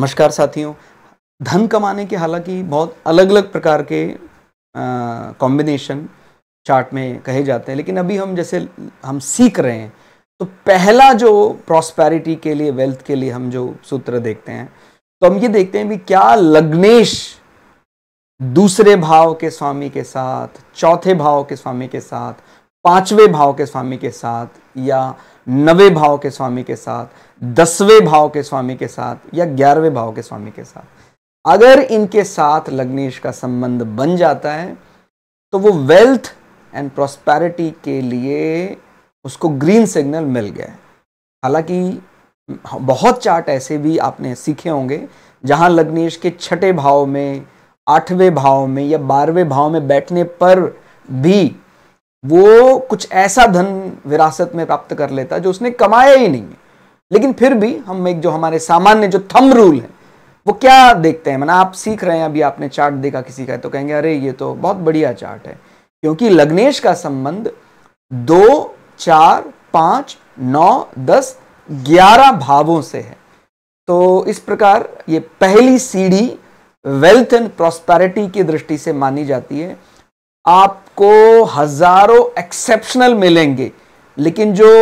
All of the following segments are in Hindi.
नमस्कार साथियों धन कमाने के हालांकि बहुत अलग अलग प्रकार के कॉम्बिनेशन चार्ट में कहे जाते हैं लेकिन अभी हम जैसे हम सीख रहे हैं तो पहला जो प्रॉस्पैरिटी के लिए वेल्थ के लिए हम जो सूत्र देखते हैं तो हम ये देखते हैं भी क्या लग्नेश दूसरे भाव के स्वामी के साथ चौथे भाव के स्वामी के साथ पांचवें भाव के स्वामी के साथ या नवे भाव के स्वामी के साथ दसवें भाव के स्वामी के साथ या ग्यारहवें भाव के स्वामी के साथ अगर इनके साथ लग्नेश का संबंध बन जाता है तो वो वेल्थ एंड प्रॉस्पैरिटी के लिए उसको ग्रीन सिग्नल मिल गया हालांकि बहुत चार्ट ऐसे भी आपने सीखे होंगे जहां लग्नेश के छठे भाव में आठवें भाव में या बारहवें भाव में बैठने पर भी वो कुछ ऐसा धन विरासत में प्राप्त कर लेता जो उसने कमाया ही नहीं है लेकिन फिर भी हम एक जो हमारे सामान्य जो थम रूल है वो क्या देखते हैं मैंने आप सीख रहे हैं अभी आपने चार्ट देखा किसी का तो कहेंगे अरे ये तो बहुत बढ़िया चार्ट है क्योंकि लग्नेश का संबंध दो चार पाँच नौ दस ग्यारह भावों से है तो इस प्रकार ये पहली सीढ़ी वेल्थ एंड प्रॉस्पैरिटी की दृष्टि से मानी जाती है आप आपको हज़ारों एक्सेप्शनल मिलेंगे लेकिन जो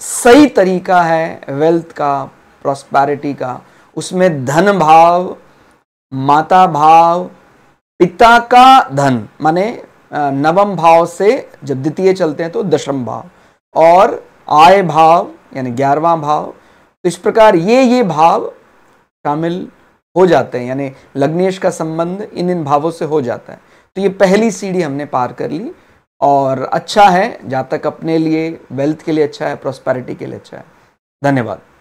सही तरीका है वेल्थ का प्रॉस्पैरिटी का उसमें धन भाव माता भाव पिता का धन माने नवम भाव से जब द्वितीय चलते हैं तो दशम भाव और आय भाव यानी ग्यारहवा भाव तो इस प्रकार ये ये भाव शामिल हो जाते हैं यानी लग्नेश का संबंध इन इन भावों से हो जाता है तो ये पहली सीढ़ी हमने पार कर ली और अच्छा है जहाँ तक अपने लिए वेल्थ के लिए अच्छा है प्रोस्पैरिटी के लिए अच्छा है धन्यवाद